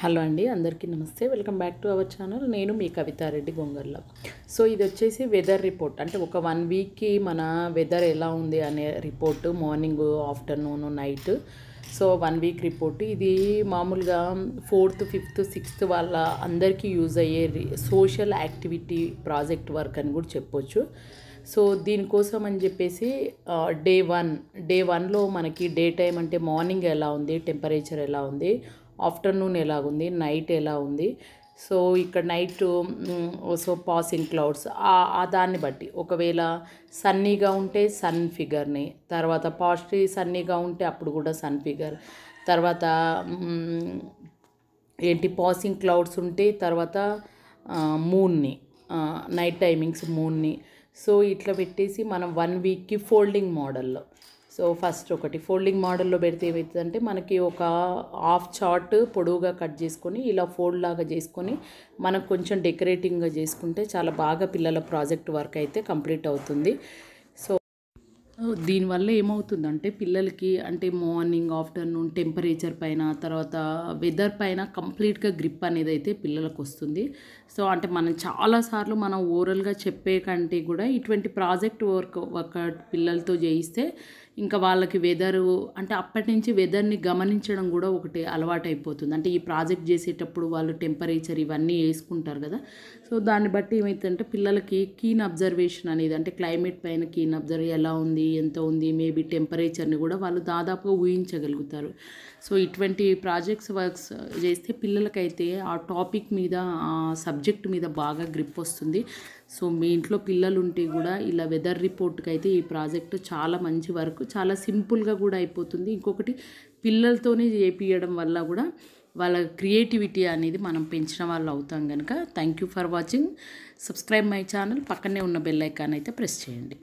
hello అండి అందరికీ నమస్తే welcome back to our channel నేను మీ కవితారెడ్డి గొంగర్ల సో ఇది వచ్చేసి వెదర్ రిపోర్ట్ అంటే ఒక వన్ వీక్కి మన వెదర్ ఎలా ఉంది అనే report morning afternoon night so one week report ఇది మామూలుగా ఫోర్త్ ఫిఫ్త్ సిక్స్త్ వాళ్ళ అందరికీ యూజ్ అయ్యే సోషల్ యాక్టివిటీ ప్రాజెక్ట్ వర్క్ అని కూడా చెప్పొచ్చు సో దీనికోసం అని చెప్పేసి డే వన్ డే వన్లో మనకి డే టైం అంటే మార్నింగ్ ఎలా ఉంది టెంపరేచర్ ఎలా ఉంది ఆఫ్టర్నూన్ ఎలా ఉంది నైట్ ఎలా ఉంది సో ఇక్కడ నైట్ సో పాసింగ్ క్లౌడ్స్ ఆ దాన్ని బట్టి ఒకవేళ సన్నీగా ఉంటే సన్ ఫిగర్ని తర్వాత పాజిటివ్ సన్నీగా ఉంటే అప్పుడు కూడా సన్ ఫిగర్ తర్వాత ఏంటి పాసింగ్ క్లౌడ్స్ ఉంటే తర్వాత మూన్ని నైట్ టైమింగ్స్ మూన్ని సో ఇట్లా పెట్టేసి మనం వన్ వీక్కి ఫోల్డింగ్ మోడల్లో సో ఫస్ట్ ఒకటి ఫోల్డింగ్ మోడల్లో పెడితే ఏమవుతుందంటే మనకి ఒక హాఫ్ చార్ట్ పొడవుగా కట్ చేసుకొని ఇలా ఫోల్డ్ లాగా చేసుకొని మనం కొంచెం డెకరేటింగ్గా చేసుకుంటే చాలా బాగా పిల్లల ప్రాజెక్ట్ వర్క్ అయితే కంప్లీట్ అవుతుంది దీనివల్ల ఏమవుతుందంటే పిల్లలకి అంటే మార్నింగ్ ఆఫ్టర్నూన్ టెంపరేచర్ పైన తర్వాత వెదర్ పైన కంప్లీట్గా గ్రిప్ అనేది అయితే పిల్లలకు వస్తుంది సో అంటే మనం చాలాసార్లు మనం ఓరల్గా చెప్పే కంటే కూడా ఇటువంటి ప్రాజెక్ట్ వర్క్ ఒక పిల్లలతో చేయిస్తే ఇంకా వాళ్ళకి వెదరు అంటే అప్పటి నుంచి వెదర్ని గమనించడం కూడా ఒకటి అలవాటు అయిపోతుంది అంటే ఈ ప్రాజెక్ట్ చేసేటప్పుడు వాళ్ళు టెంపరేచర్ ఇవన్నీ వేసుకుంటారు కదా సో దాన్ని బట్టి ఏమవుతుందంటే పిల్లలకి కీన్ అబ్జర్వేషన్ అనేది అంటే క్లైమేట్ పైన కీన్ అబ్జర్వ్ ఎలా ఉంది ఎంత ఉంది మేబీ టెంపరేచర్ని కూడా వాళ్ళు దాదాపుగా ఊహించగలుగుతారు సో ఇటువంటి ప్రాజెక్ట్స్ వర్క్స్ చేస్తే పిల్లలకైతే ఆ టాపిక్ మీద ఆ సబ్జెక్ట్ మీద బాగా గ్రిప్ వస్తుంది సో మీ ఇంట్లో పిల్లలు ఉంటే కూడా ఇలా వెదర్ రిపోర్ట్కి అయితే ఈ ప్రాజెక్ట్ చాలా మంచి వర్క్ చాలా సింపుల్గా కూడా అయిపోతుంది ఇంకొకటి పిల్లలతోనే చేపియడం వల్ల కూడా వాళ్ళ క్రియేటివిటీ అనేది మనం పెంచిన వాళ్ళు అవుతాం కనుక thank you for watching subscribe my channel పక్కనే ఉన్న బెల్ ఐకాన్ అయితే ప్రెస్ చేయండి